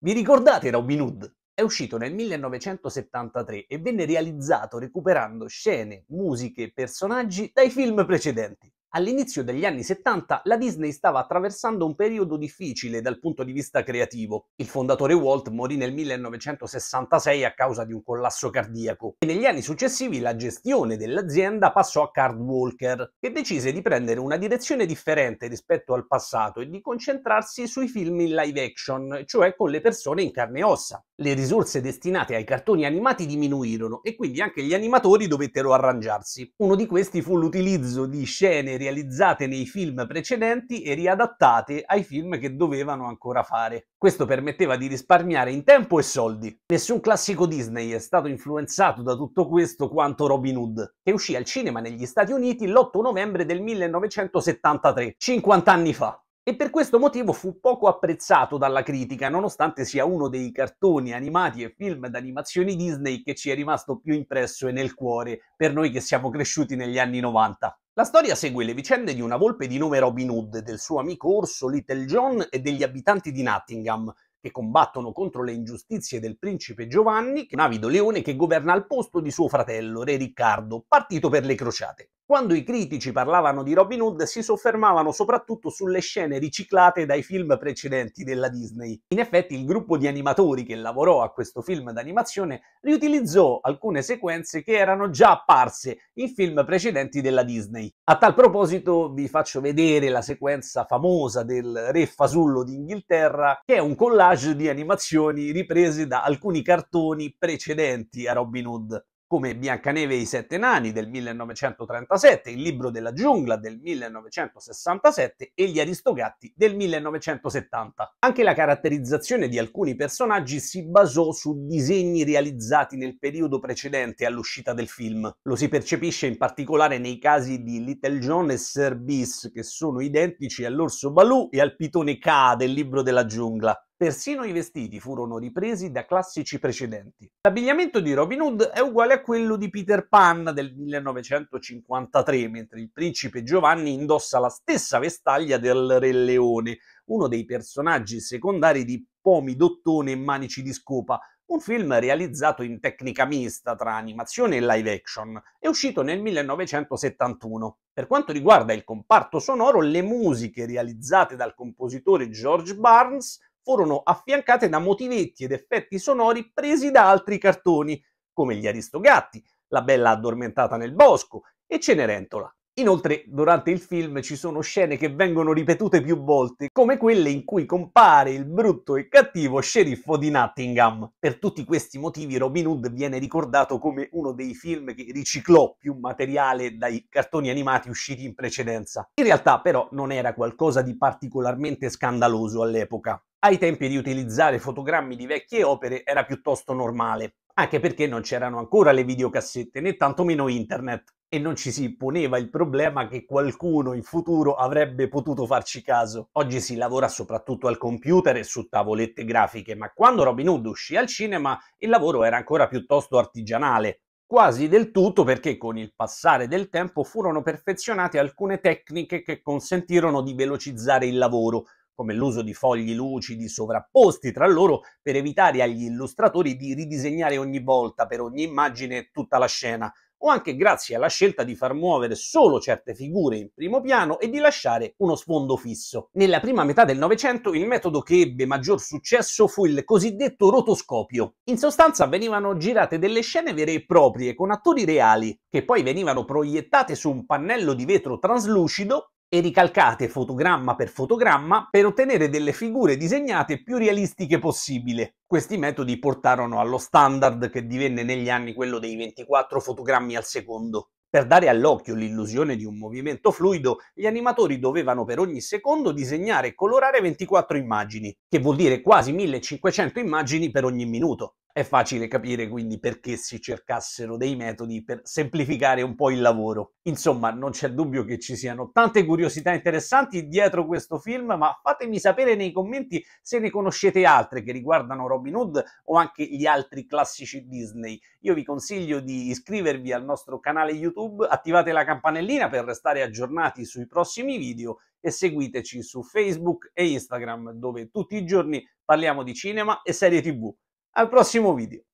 Vi ricordate Robin Hood? È uscito nel 1973 e venne realizzato recuperando scene, musiche e personaggi dai film precedenti. All'inizio degli anni 70 la Disney stava attraversando un periodo difficile dal punto di vista creativo. Il fondatore Walt morì nel 1966 a causa di un collasso cardiaco e negli anni successivi la gestione dell'azienda passò a Card Walker, che decise di prendere una direzione differente rispetto al passato e di concentrarsi sui film in live action, cioè con le persone in carne e ossa le risorse destinate ai cartoni animati diminuirono e quindi anche gli animatori dovettero arrangiarsi. Uno di questi fu l'utilizzo di scene realizzate nei film precedenti e riadattate ai film che dovevano ancora fare. Questo permetteva di risparmiare in tempo e soldi. Nessun classico Disney è stato influenzato da tutto questo quanto Robin Hood, che uscì al cinema negli Stati Uniti l'8 novembre del 1973, 50 anni fa e per questo motivo fu poco apprezzato dalla critica, nonostante sia uno dei cartoni animati e film d'animazione Disney che ci è rimasto più impresso e nel cuore, per noi che siamo cresciuti negli anni 90. La storia segue le vicende di una volpe di nome Robin Hood, del suo amico orso Little John e degli abitanti di Nottingham, che combattono contro le ingiustizie del principe Giovanni, un avido leone che governa al posto di suo fratello, Re Riccardo, partito per le crociate. Quando i critici parlavano di Robin Hood si soffermavano soprattutto sulle scene riciclate dai film precedenti della Disney. In effetti il gruppo di animatori che lavorò a questo film d'animazione riutilizzò alcune sequenze che erano già apparse in film precedenti della Disney. A tal proposito vi faccio vedere la sequenza famosa del Re Fasullo d'Inghilterra, che è un collage di animazioni riprese da alcuni cartoni precedenti a Robin Hood come Biancaneve e i Sette Nani del 1937, Il libro della giungla del 1967 e Gli Aristogatti del 1970. Anche la caratterizzazione di alcuni personaggi si basò su disegni realizzati nel periodo precedente all'uscita del film. Lo si percepisce in particolare nei casi di Little John e Sir Beast, che sono identici all'orso Baloo e al pitone K del libro della giungla. Persino i vestiti furono ripresi da classici precedenti. L'abbigliamento di Robin Hood è uguale a quello di Peter Pan del 1953, mentre il principe Giovanni indossa la stessa vestaglia del Re Leone, uno dei personaggi secondari di Pomi Dottone e Manici di Scopa, un film realizzato in tecnica mista tra animazione e live action, è uscito nel 1971. Per quanto riguarda il comparto sonoro, le musiche realizzate dal compositore George Barnes furono affiancate da motivetti ed effetti sonori presi da altri cartoni, come gli Aristogatti, La bella addormentata nel bosco e Cenerentola. Inoltre, durante il film ci sono scene che vengono ripetute più volte, come quelle in cui compare il brutto e cattivo sceriffo di Nottingham. Per tutti questi motivi Robin Hood viene ricordato come uno dei film che riciclò più materiale dai cartoni animati usciti in precedenza. In realtà però non era qualcosa di particolarmente scandaloso all'epoca. Ai tempi di utilizzare fotogrammi di vecchie opere era piuttosto normale, anche perché non c'erano ancora le videocassette né tantomeno internet e non ci si poneva il problema che qualcuno in futuro avrebbe potuto farci caso. Oggi si lavora soprattutto al computer e su tavolette grafiche, ma quando Robin Hood uscì al cinema il lavoro era ancora piuttosto artigianale, quasi del tutto perché con il passare del tempo furono perfezionate alcune tecniche che consentirono di velocizzare il lavoro come l'uso di fogli lucidi sovrapposti tra loro per evitare agli illustratori di ridisegnare ogni volta per ogni immagine tutta la scena, o anche grazie alla scelta di far muovere solo certe figure in primo piano e di lasciare uno sfondo fisso. Nella prima metà del Novecento il metodo che ebbe maggior successo fu il cosiddetto rotoscopio. In sostanza venivano girate delle scene vere e proprie con attori reali, che poi venivano proiettate su un pannello di vetro traslucido e ricalcate fotogramma per fotogramma per ottenere delle figure disegnate più realistiche possibile. Questi metodi portarono allo standard che divenne negli anni quello dei 24 fotogrammi al secondo. Per dare all'occhio l'illusione di un movimento fluido, gli animatori dovevano per ogni secondo disegnare e colorare 24 immagini, che vuol dire quasi 1500 immagini per ogni minuto. È facile capire quindi perché si cercassero dei metodi per semplificare un po' il lavoro. Insomma, non c'è dubbio che ci siano tante curiosità interessanti dietro questo film, ma fatemi sapere nei commenti se ne conoscete altre che riguardano Robin Hood o anche gli altri classici Disney. Io vi consiglio di iscrivervi al nostro canale YouTube, attivate la campanellina per restare aggiornati sui prossimi video e seguiteci su Facebook e Instagram dove tutti i giorni parliamo di cinema e serie TV al prossimo video.